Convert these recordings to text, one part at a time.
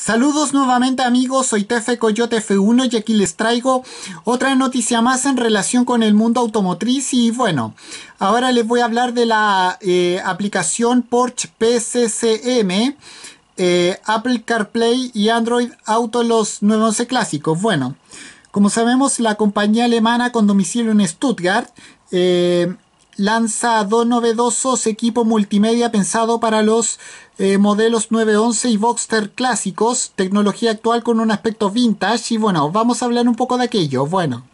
Saludos nuevamente amigos, soy Tefe Coyote F1 y aquí les traigo otra noticia más en relación con el mundo automotriz y bueno, ahora les voy a hablar de la eh, aplicación Porsche PCCM, eh, Apple CarPlay y Android Auto los nuevos clásicos. Bueno, como sabemos la compañía alemana con domicilio en Stuttgart eh, lanza dos novedosos equipos multimedia pensado para los eh, modelos 911 y Boxster clásicos, tecnología actual con un aspecto vintage y bueno, vamos a hablar un poco de aquello. Bueno,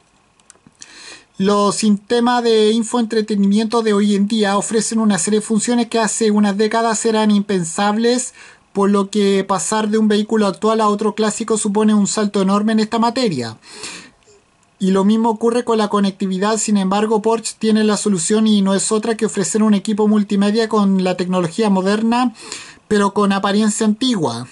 los sistemas de infoentretenimiento de hoy en día ofrecen una serie de funciones que hace unas décadas eran impensables, por lo que pasar de un vehículo actual a otro clásico supone un salto enorme en esta materia. Y lo mismo ocurre con la conectividad, sin embargo Porsche tiene la solución y no es otra que ofrecer un equipo multimedia con la tecnología moderna, pero con apariencia antigua.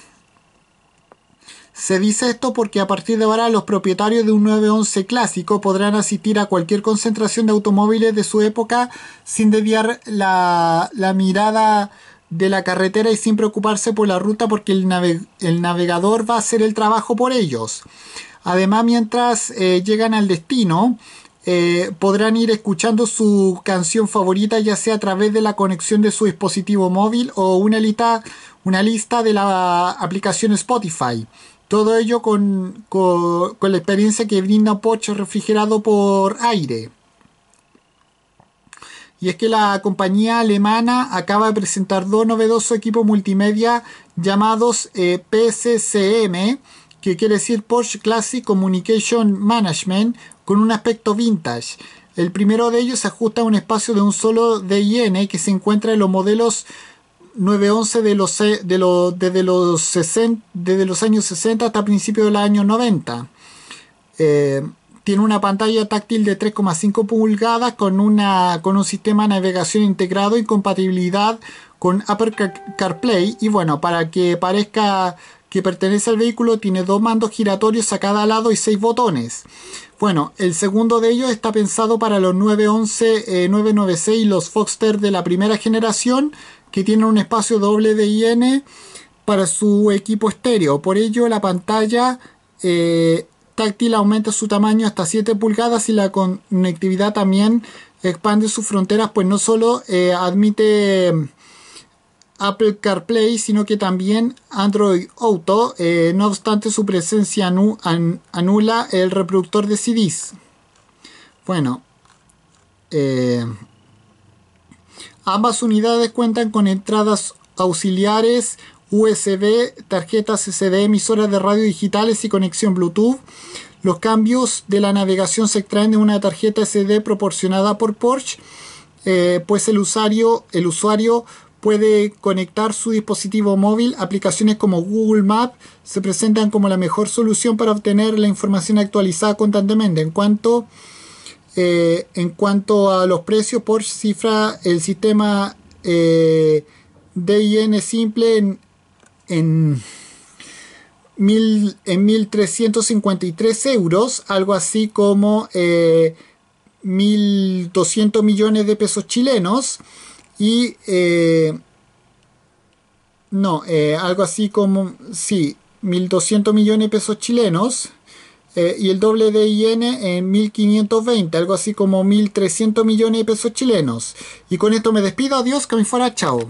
Se dice esto porque a partir de ahora los propietarios de un 911 clásico podrán asistir a cualquier concentración de automóviles de su época sin desviar la, mirada de la carretera y sin preocuparse por la ruta porque el navegador va a hacer el trabajo por ellos. Además, mientras eh, llegan al destino, eh, podrán ir escuchando su canción favorita ya sea a través de la conexión de su dispositivo móvil o una lista, de la aplicación Spotify. Todo ello con, la experiencia que brinda pocho refrigerado por aire. Y es que la compañía alemana acaba de presentar dos novedosos equipos multimedia llamados eh, PCCM que quiere decir Porsche Classic Communication Management, con un aspecto vintage. El primero de ellos se ajusta a un espacio de un solo DIN que se encuentra en los modelos 911 de los, desde, los años 60 hasta principios de los años 90. Eh, tiene una pantalla táctil de 3,5 pulgadas con, una, con un sistema de navegación integrado y compatibilidad con Apple CarPlay. Y bueno, para que parezca que pertenece al vehículo tiene dos mandos giratorios a cada lado y seis botones. Bueno, el segundo de ellos está pensado para los 911, 996 eh, los Foxter de la primera generación que tienen un espacio doble de IN para su equipo estéreo. Por ello la pantalla eh, táctil aumenta su tamaño hasta 7 pulgadas y la conectividad también expande sus fronteras, pues no solo eh, admite Apple CarPlay, sino que también Android Auto, eh, no obstante su presencia anula el reproductor de CDs. Bueno, eh, ambas unidades cuentan con entradas auxiliares USB, tarjetas SD, emisoras de radio digitales y conexión Bluetooth. Los cambios de la navegación se extraen de una tarjeta SD proporcionada por Porsche, eh, pues el usuario, el usuario puede conectar su dispositivo móvil. Aplicaciones como Google Maps se presentan como la mejor solución para obtener la información actualizada constantemente. En cuanto, eh, en cuanto a los precios por cifra, el sistema eh, DIN simple en, en, 1.353 euros, algo así como 1.200 eh, millones de pesos chilenos. Y eh, no, eh, algo así como, sí, 1.200 millones de pesos chilenos. Eh, y el doble de IN en 1520, algo así como 1300 millones de pesos chilenos. Y con esto me despido, adiós, que me fuera, chao.